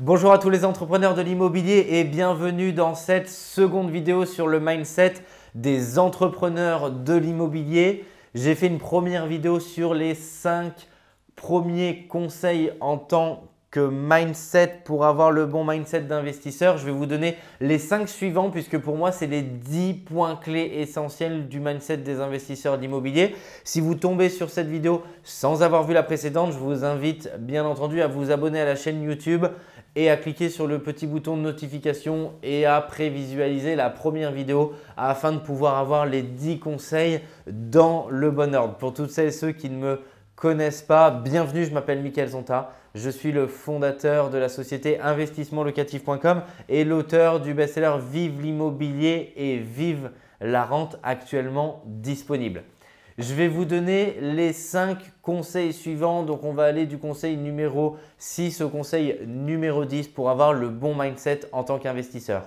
Bonjour à tous les entrepreneurs de l'immobilier et bienvenue dans cette seconde vidéo sur le mindset des entrepreneurs de l'immobilier. J'ai fait une première vidéo sur les 5 premiers conseils en tant que mindset pour avoir le bon mindset d'investisseur. Je vais vous donner les 5 suivants puisque pour moi, c'est les 10 points clés essentiels du mindset des investisseurs d'immobilier. Si vous tombez sur cette vidéo sans avoir vu la précédente, je vous invite bien entendu à vous abonner à la chaîne YouTube et à cliquer sur le petit bouton de notification et à prévisualiser la première vidéo afin de pouvoir avoir les 10 conseils dans le bon ordre. Pour toutes celles et ceux qui ne me connaissent pas, bienvenue, je m'appelle Mickaël Zonta. Je suis le fondateur de la société investissementlocatif.com et l'auteur du best-seller Vive l'immobilier et Vive la rente actuellement disponible. Je vais vous donner les 5 conseils suivants. Donc on va aller du conseil numéro 6 au conseil numéro 10 pour avoir le bon mindset en tant qu'investisseur.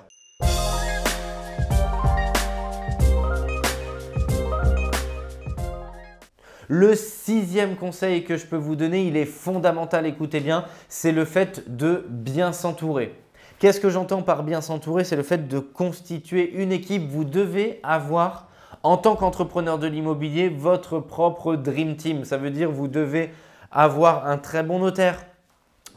Le sixième conseil que je peux vous donner, il est fondamental, écoutez bien, c'est le fait de bien s'entourer. Qu'est-ce que j'entends par bien s'entourer C'est le fait de constituer une équipe. Vous devez avoir en tant qu'entrepreneur de l'immobilier, votre propre Dream Team. Ça veut dire vous devez avoir un très bon notaire.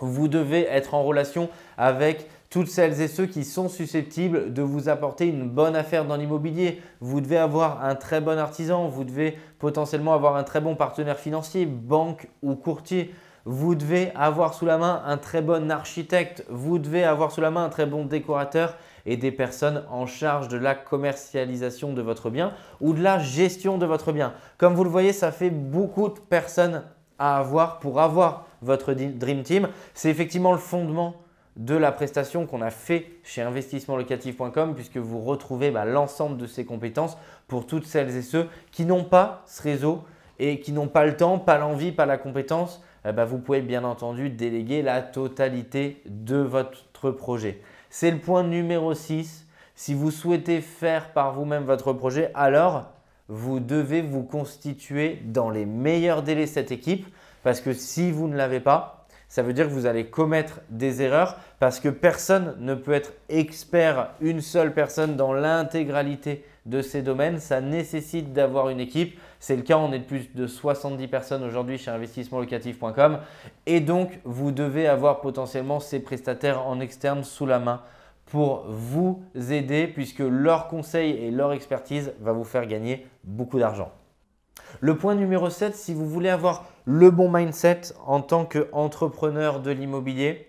Vous devez être en relation avec toutes celles et ceux qui sont susceptibles de vous apporter une bonne affaire dans l'immobilier. Vous devez avoir un très bon artisan, vous devez potentiellement avoir un très bon partenaire financier, banque ou courtier vous devez avoir sous la main un très bon architecte, vous devez avoir sous la main un très bon décorateur et des personnes en charge de la commercialisation de votre bien ou de la gestion de votre bien. Comme vous le voyez, ça fait beaucoup de personnes à avoir pour avoir votre Dream Team. C'est effectivement le fondement de la prestation qu'on a fait chez investissementlocatif.com puisque vous retrouvez bah, l'ensemble de ces compétences pour toutes celles et ceux qui n'ont pas ce réseau et qui n'ont pas le temps, pas l'envie, pas la compétence eh ben, vous pouvez bien entendu déléguer la totalité de votre projet. C'est le point numéro 6. Si vous souhaitez faire par vous-même votre projet, alors vous devez vous constituer dans les meilleurs délais cette équipe parce que si vous ne l'avez pas, ça veut dire que vous allez commettre des erreurs parce que personne ne peut être expert, une seule personne dans l'intégralité de ces domaines. Ça nécessite d'avoir une équipe. C'est le cas, on est de plus de 70 personnes aujourd'hui chez investissementlocatif.com. Et donc, vous devez avoir potentiellement ces prestataires en externe sous la main pour vous aider puisque leur conseil et leur expertise va vous faire gagner beaucoup d'argent. Le point numéro 7, si vous voulez avoir le bon mindset en tant qu'entrepreneur de l'immobilier,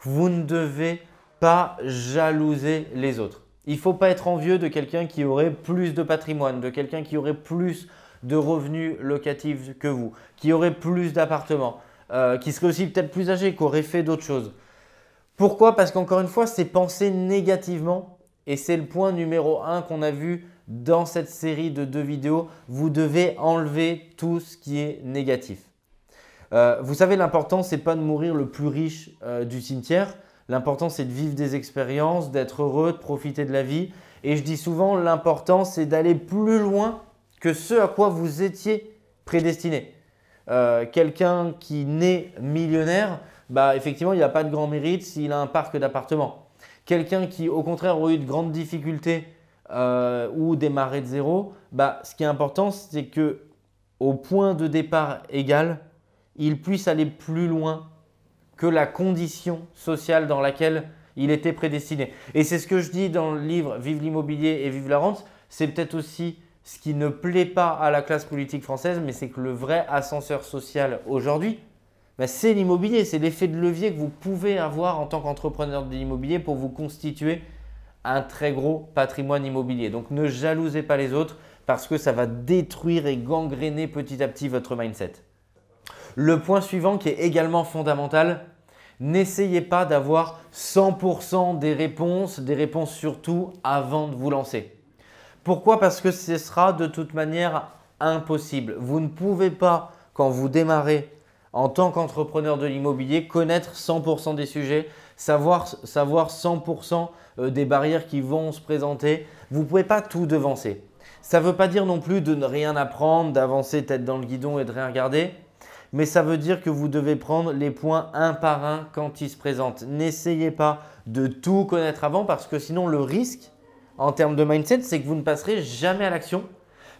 vous ne devez pas jalouser les autres. Il ne faut pas être envieux de quelqu'un qui aurait plus de patrimoine, de quelqu'un qui aurait plus de revenus locatifs que vous, qui aurait plus d'appartements, euh, qui serait aussi peut-être plus âgé, qui aurait fait d'autres choses. Pourquoi Parce qu'encore une fois, c'est penser négativement et c'est le point numéro un qu'on a vu dans cette série de deux vidéos. Vous devez enlever tout ce qui est négatif. Euh, vous savez, l'important, c'est pas de mourir le plus riche euh, du cimetière, L'important, c'est de vivre des expériences, d'être heureux, de profiter de la vie. Et je dis souvent, l'important, c'est d'aller plus loin que ce à quoi vous étiez prédestiné. Euh, quelqu'un qui naît millionnaire, bah, effectivement, il n'a pas de grand mérite s'il a un parc d'appartements. Quelqu'un qui, au contraire, aurait eu de grandes difficultés euh, ou démarré de zéro, bah, ce qui est important, c'est que au point de départ égal, il puisse aller plus loin que la condition sociale dans laquelle il était prédestiné. Et c'est ce que je dis dans le livre Vive l'immobilier et vive la rente. C'est peut-être aussi ce qui ne plaît pas à la classe politique française, mais c'est que le vrai ascenseur social aujourd'hui, bah, c'est l'immobilier, c'est l'effet de levier que vous pouvez avoir en tant qu'entrepreneur de l'immobilier pour vous constituer un très gros patrimoine immobilier. Donc ne jalousez pas les autres parce que ça va détruire et gangréner petit à petit votre mindset. Le point suivant qui est également fondamental, n'essayez pas d'avoir 100% des réponses, des réponses surtout avant de vous lancer. Pourquoi Parce que ce sera de toute manière impossible. Vous ne pouvez pas, quand vous démarrez en tant qu'entrepreneur de l'immobilier, connaître 100% des sujets, savoir, 100% euh, des barrières qui vont se présenter. Vous ne pouvez pas tout devancer. Ça ne veut pas dire non plus de ne rien apprendre, d'avancer tête dans le guidon et de rien regarder mais ça veut dire que vous devez prendre les points un par un quand ils se présentent. N'essayez pas de tout connaître avant parce que sinon le risque en termes de mindset, c'est que vous ne passerez jamais à l'action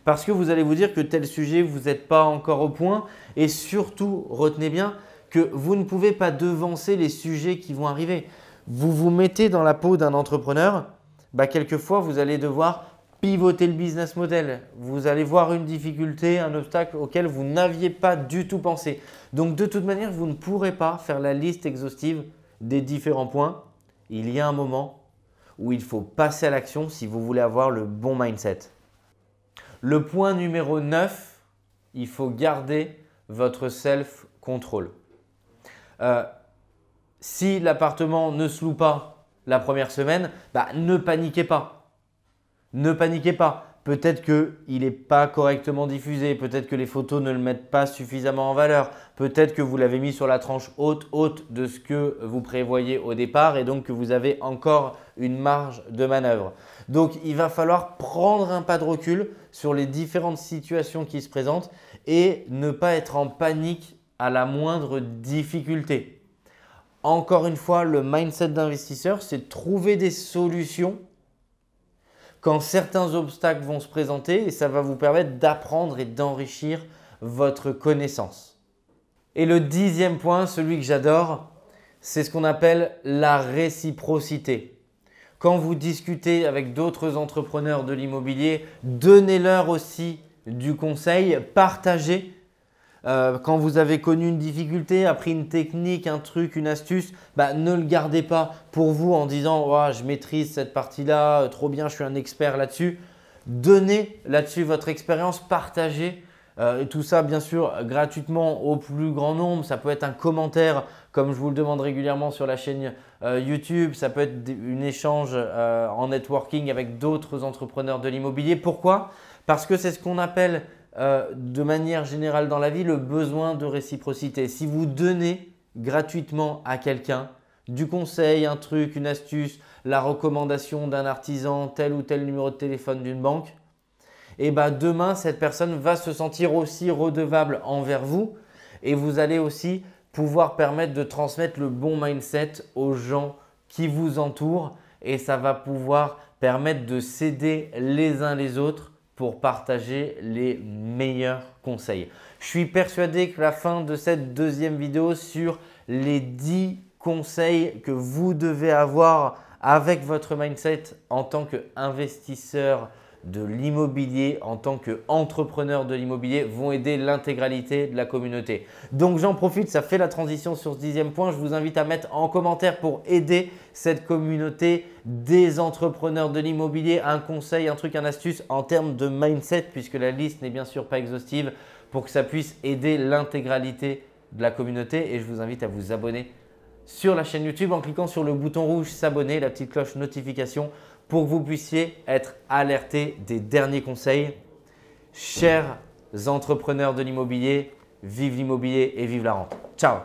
parce que vous allez vous dire que tel sujet, vous n'êtes pas encore au point et surtout, retenez bien que vous ne pouvez pas devancer les sujets qui vont arriver. Vous vous mettez dans la peau d'un entrepreneur, bah quelquefois vous allez devoir pivoter le business model. Vous allez voir une difficulté, un obstacle auquel vous n'aviez pas du tout pensé. Donc de toute manière, vous ne pourrez pas faire la liste exhaustive des différents points. Il y a un moment où il faut passer à l'action si vous voulez avoir le bon mindset. Le point numéro 9, il faut garder votre self-control. Euh, si l'appartement ne se loue pas la première semaine, bah, ne paniquez pas ne paniquez pas. Peut-être qu'il n'est pas correctement diffusé, peut-être que les photos ne le mettent pas suffisamment en valeur, peut-être que vous l'avez mis sur la tranche haute haute de ce que vous prévoyez au départ et donc que vous avez encore une marge de manœuvre. Donc il va falloir prendre un pas de recul sur les différentes situations qui se présentent et ne pas être en panique à la moindre difficulté. Encore une fois, le mindset d'investisseur, c'est de trouver des solutions quand certains obstacles vont se présenter et ça va vous permettre d'apprendre et d'enrichir votre connaissance. Et le dixième point, celui que j'adore, c'est ce qu'on appelle la réciprocité. Quand vous discutez avec d'autres entrepreneurs de l'immobilier, donnez-leur aussi du conseil, partagez euh, quand vous avez connu une difficulté, appris une technique, un truc, une astuce, bah, ne le gardez pas pour vous en disant je maîtrise cette partie-là, euh, trop bien, je suis un expert là-dessus. Donnez là-dessus votre expérience, partagez euh, tout ça, bien sûr, gratuitement au plus grand nombre. Ça peut être un commentaire, comme je vous le demande régulièrement sur la chaîne YouTube. Ça peut être un échange en networking avec d'autres entrepreneurs de l'immobilier. Pourquoi Parce que c'est ce qu'on appelle euh, de manière générale dans la vie le besoin de réciprocité. Si vous donnez gratuitement à quelqu'un du conseil, un truc, une astuce, la recommandation d'un artisan, tel ou tel numéro de téléphone d'une banque, et eh ben, demain cette personne va se sentir aussi redevable envers vous et vous allez aussi pouvoir permettre de transmettre le bon mindset aux gens qui vous entourent et ça va pouvoir permettre de s'aider les uns les autres pour partager les meilleurs conseils. Je suis persuadé que la fin de cette deuxième vidéo sur les 10 conseils que vous devez avoir avec votre mindset en tant qu'investisseur de l'immobilier en tant qu'entrepreneur de l'immobilier vont aider l'intégralité de la communauté. Donc j'en profite, ça fait la transition sur ce dixième point. Je vous invite à mettre en commentaire pour aider cette communauté des entrepreneurs de l'immobilier un conseil, un truc, un astuce en termes de mindset, puisque la liste n'est bien sûr pas exhaustive, pour que ça puisse aider l'intégralité de la communauté. Et je vous invite à vous abonner sur la chaîne YouTube en cliquant sur le bouton rouge s'abonner, la petite cloche notification pour que vous puissiez être alerté des derniers conseils. Chers entrepreneurs de l'immobilier, vive l'immobilier et vive la rente. Ciao